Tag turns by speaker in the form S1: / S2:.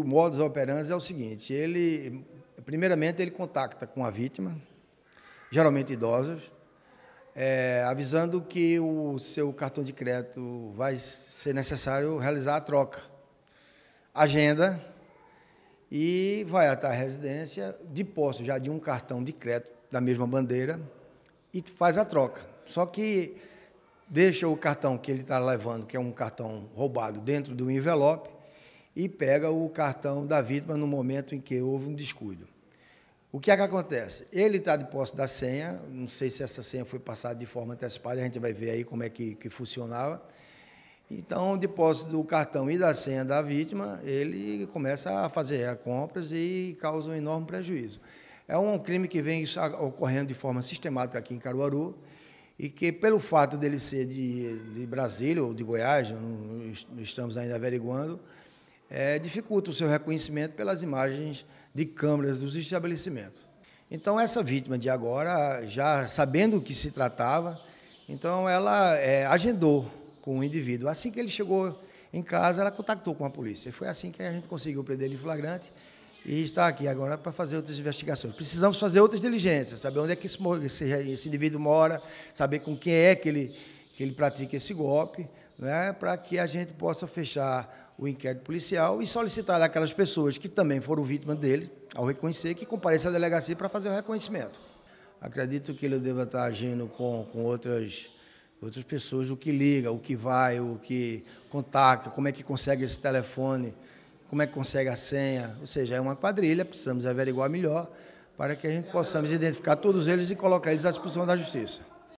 S1: o modus operandi é o seguinte: ele, primeiramente, ele contacta com a vítima, geralmente idosas, é, eh, avisando que o seu cartão de crédito vai ser necessário realizar a troca. Agenda e vai até a residência de posse já de um cartão de crédito da mesma bandeira e faz a troca. Só que deixa o cartão que ele está levando, que é um cartão roubado, dentro do envelope e pega o cartão da vítima no momento em que houve um descuido. O que é que acontece? Ele está de posse da senha, não sei se essa senha foi passada de forma antecipada, a gente vai ver aí como é que, que funcionava. Então, de posse do cartão e da senha da vítima, ele começa a fazer compras e causa um enorme prejuízo. É um crime que vem ocorrendo de forma sistemática aqui em Caruaru e que, pelo fato dele ser de, de Brasília ou de Goiás, não estamos ainda averiguando, é, dificulta o seu reconhecimento pelas imagens de câmeras dos estabelecimentos. Então, essa vítima de agora, já sabendo o que se tratava, então ela é, agendou com o indivíduo. Assim que ele chegou em casa, ela contactou com a polícia. foi assim que a gente conseguiu prender ele em flagrante e está aqui agora para fazer outras investigações. Precisamos fazer outras diligências, saber onde é que esse, esse, esse indivíduo mora, saber com quem é que ele, que ele pratica esse golpe, né, para que a gente possa fechar o inquérito policial e solicitar daquelas pessoas que também foram vítimas dele, ao reconhecer, que compareça à delegacia para fazer o reconhecimento. Acredito que ele deva estar tá agindo com, com outras, outras pessoas, o que liga, o que vai, o que contacta, como é que consegue esse telefone, como é que consegue a senha. Ou seja, é uma quadrilha, precisamos averiguar melhor para que a gente possamos identificar todos eles e colocar eles à disposição da justiça.